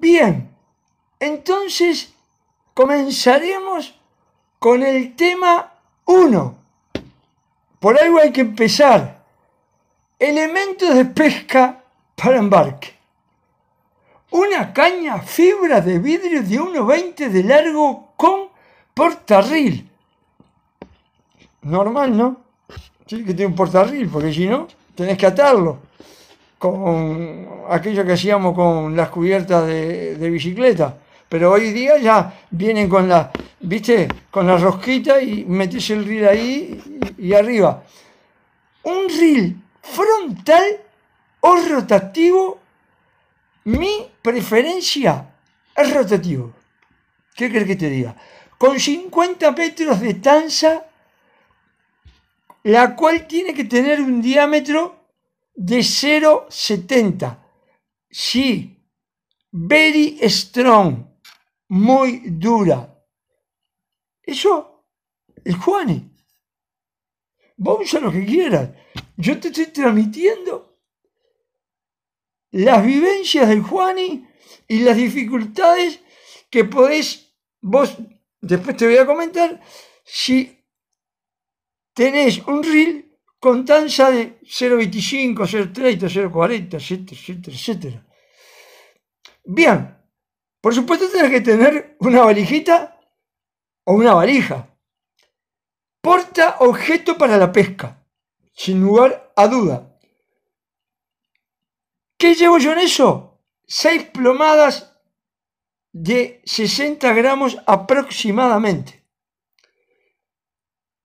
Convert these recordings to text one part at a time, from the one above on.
Bien, entonces comenzaremos con el tema 1. Por algo hay que empezar. Elementos de pesca para embarque. Una caña fibra de vidrio de 1,20 de largo con portarril. Normal, ¿no? Sí, que tiene un portarril, porque si no, tenés que atarlo con aquello que hacíamos con las cubiertas de, bicicleta. Pero hoy día ya vienen con la, viste, con la rosquita y metes el reel ahí y, arriba. Un reel frontal o rotativo, mi preferencia es rotativo. ¿Qué crees que te diga? Con 50 metros de tanza, la cual tiene que tener un diámetro de 0,70. Sí, very strong, muy dura. Eso, el Juani. Vos usa lo que quieras. Yo te estoy transmitiendo las vivencias del Juani y las dificultades que podés, vos, después te voy a comentar, si tenés un reel tanza de 0,25, 0,30, 0,40, etcétera, etcétera, etcétera. Bien, por supuesto tenés que tener una valijita o una valija. Porta objeto para la pesca, sin lugar a duda. ¿Qué llevo yo en eso? Seis plomadas de 60 gramos aproximadamente.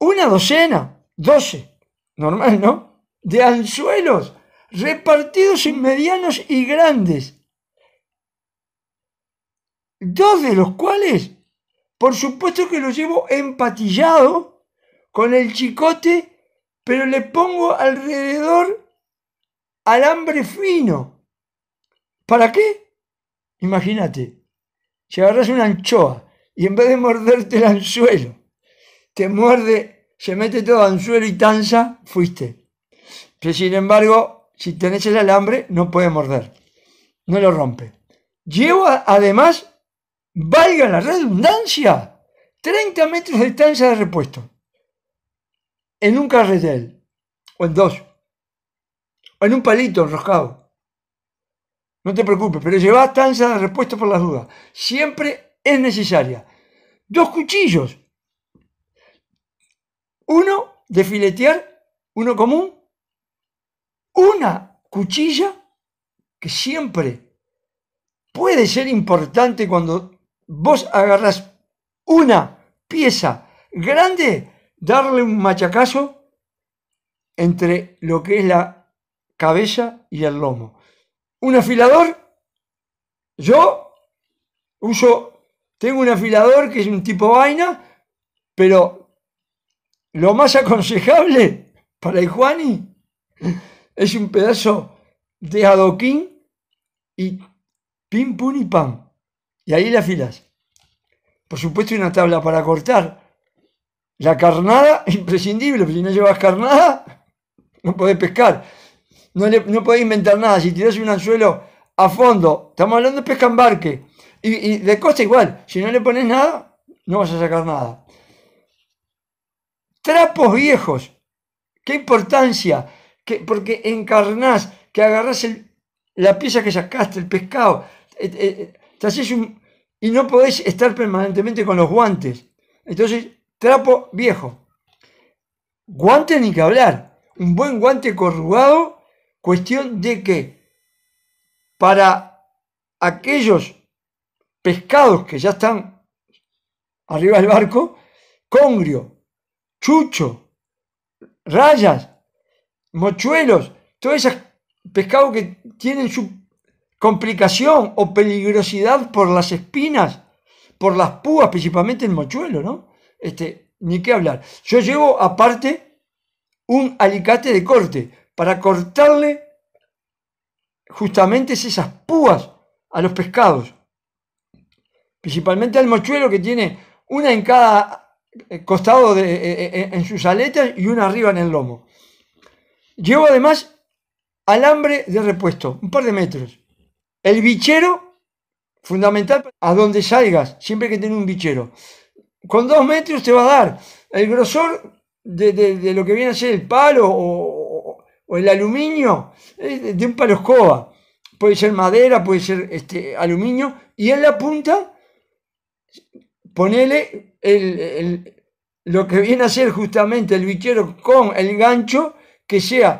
Una docena, 12 normal, ¿no? De anzuelos repartidos en medianos y grandes, dos de los cuales, por supuesto que lo llevo empatillado con el chicote, pero le pongo alrededor alambre fino. ¿Para qué? Imagínate, si agarras una anchoa y en vez de morderte el anzuelo, te muerde se mete todo anzuelo y tanza, fuiste. Que sin embargo, si tenés el alambre, no puede morder. No lo rompe. Lleva además, valga la redundancia, 30 metros de tanza de repuesto. En un carretel. O en dos. O en un palito enroscado. No te preocupes, pero lleva tanza de repuesto por las dudas. Siempre es necesaria. Dos cuchillos uno de filetear, uno común, una cuchilla que siempre puede ser importante cuando vos agarras una pieza grande, darle un machacazo entre lo que es la cabeza y el lomo. Un afilador, yo uso, tengo un afilador que es un tipo vaina, pero lo más aconsejable para el Juani es un pedazo de adoquín y pim, pum y pam. Y ahí las filas. Por supuesto, una tabla para cortar. La carnada, imprescindible, si no llevas carnada, no podés pescar. No, no podés inventar nada. Si tirás un anzuelo a fondo, estamos hablando de pesca en barque. Y, y de costa igual, si no le pones nada, no vas a sacar nada. Trapos viejos. Qué importancia. Que, porque encarnás, que agarrás la pieza que sacaste, el pescado. Eh, eh, eh, y no podés estar permanentemente con los guantes. Entonces, trapo viejo. Guantes ni que hablar. Un buen guante corrugado, cuestión de que para aquellos pescados que ya están arriba del barco, congrio, chucho, rayas, mochuelos, todos esos pescados que tienen su complicación o peligrosidad por las espinas, por las púas, principalmente el mochuelo, ¿no? Este, ni qué hablar. Yo llevo aparte un alicate de corte para cortarle justamente esas púas a los pescados, principalmente al mochuelo que tiene una en cada eh, costado eh, eh, en sus aletas y una arriba en el lomo. Llevo además alambre de repuesto, un par de metros. El bichero, fundamental, a donde salgas, siempre que tengas un bichero. Con dos metros te va a dar el grosor de, lo que viene a ser el palo o, el aluminio, de un palo escoba. Puede ser madera, puede ser este, aluminio, y en la punta ponele lo que viene a ser justamente el bichero con el gancho, que sea,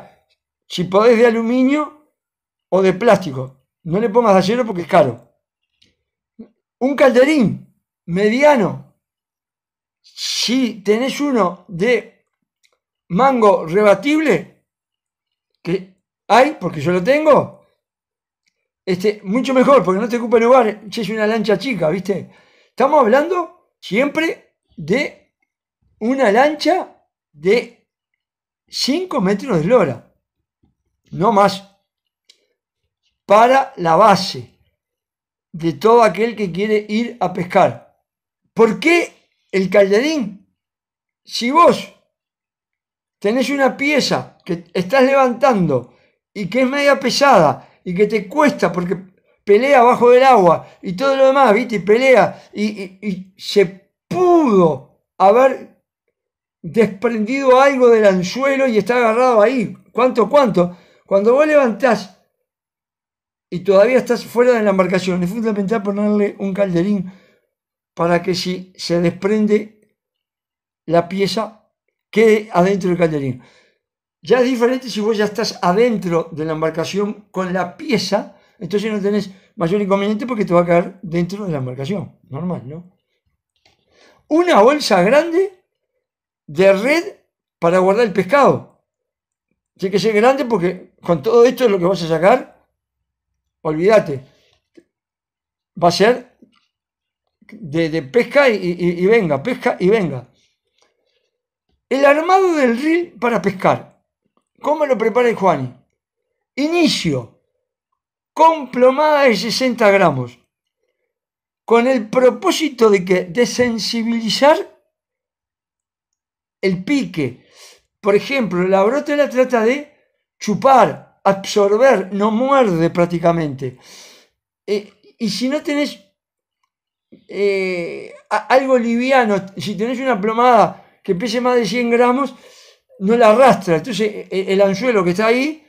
si podés, de aluminio o de plástico. No le pongas de acero porque es caro. Un calderín mediano. Si tenés uno de mango rebatible, que hay, porque yo lo tengo, este, mucho mejor, porque no te ocupa lugar si es una lancha chica, ¿viste? Estamos hablando siempre de una lancha de 5 metros de lora, no más, para la base de todo aquel que quiere ir a pescar. ¿Por qué el calderín? Si vos tenés una pieza que estás levantando y que es media pesada y que te cuesta porque pelea bajo del agua y todo lo demás, ¿viste? Y pelea. Y, y se pudo haber desprendido algo del anzuelo y está agarrado ahí. ¿Cuánto, cuánto? Cuando vos levantás y todavía estás fuera de la embarcación, es fundamental ponerle un calderín para que si se desprende la pieza, quede adentro del calderín. Ya es diferente si vos ya estás adentro de la embarcación con la pieza entonces no tenés mayor inconveniente porque te va a caer dentro de la embarcación, normal, ¿no? Una bolsa grande de red para guardar el pescado. Tiene que ser grande porque con todo esto es lo que vas a sacar, olvídate, va a ser de, pesca y, venga, pesca y venga. El armado del río para pescar. ¿Cómo lo prepara el Juani? Inicio con plomada de 60 gramos, con el propósito de, que, sensibilizar el pique. Por ejemplo, la la trata de chupar, absorber, no muerde prácticamente. Eh, y si no tenés eh, algo liviano, si tenés una plomada que pese más de 100 gramos, no la arrastra. Entonces e, e, el anzuelo que está ahí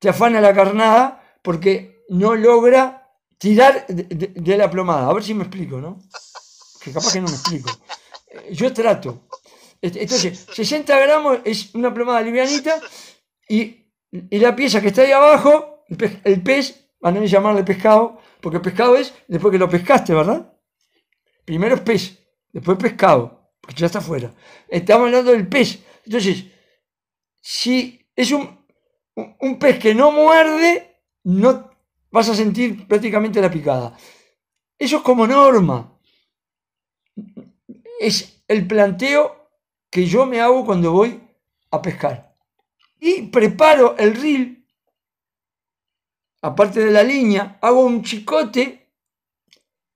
te afana la carnada porque no logra tirar de, la plomada. A ver si me explico, ¿no? Que capaz que no me explico. Eh, yo trato. Entonces, 60 gramos es una plomada livianita y, y la pieza que está ahí abajo, el pez, van a llamarle pescado, porque pescado es después que lo pescaste, ¿verdad? Primero es pez, después pescado, porque ya está afuera. Estamos hablando del pez. Entonces, si es un, un pez que no muerde, no vas a sentir prácticamente la picada. Eso es como norma. Es el planteo que yo me hago cuando voy a pescar. Y preparo el reel, aparte de la línea, hago un chicote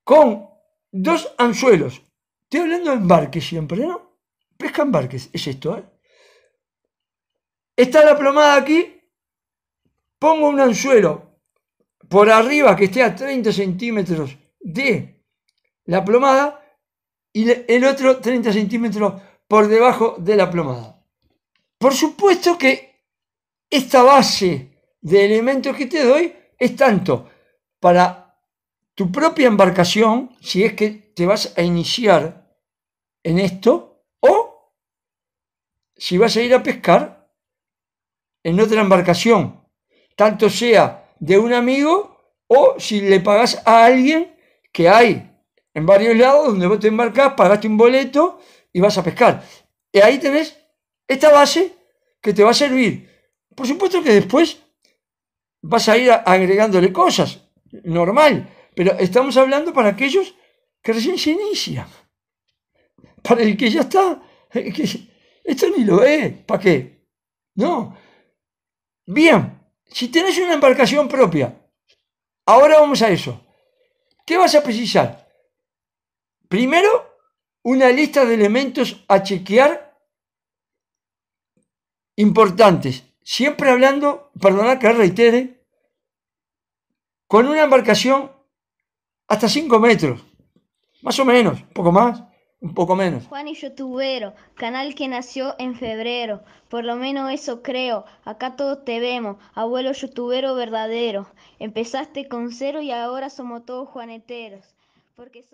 con dos anzuelos. Estoy hablando de embarques siempre, ¿no? Pesca barques es esto, ¿eh? Está la plomada aquí, pongo un anzuelo por arriba, que esté a 30 centímetros de la plomada y el otro 30 centímetros por debajo de la plomada. Por supuesto que esta base de elementos que te doy es tanto para tu propia embarcación, si es que te vas a iniciar en esto, o si vas a ir a pescar en otra embarcación, tanto sea de un amigo o si le pagas a alguien que hay en varios lados donde vos te embarcas, pagaste un boleto y vas a pescar. Y ahí tenés esta base que te va a servir. Por supuesto que después vas a ir agregándole cosas, normal, pero estamos hablando para aquellos que recién se inician, para el que ya está, esto ni lo es, ¿para qué? No. Bien, si tenés una embarcación propia, ahora vamos a eso. ¿Qué vas a precisar? Primero, una lista de elementos a chequear importantes. Siempre hablando, perdonad que reitere, con una embarcación hasta 5 metros, más o menos, poco más. Un poco menos. Juan y Youtubero, canal que nació en febrero. Por lo menos eso creo. Acá todos te vemos, abuelo Youtubero verdadero. Empezaste con cero y ahora somos todos juaneteros. Porque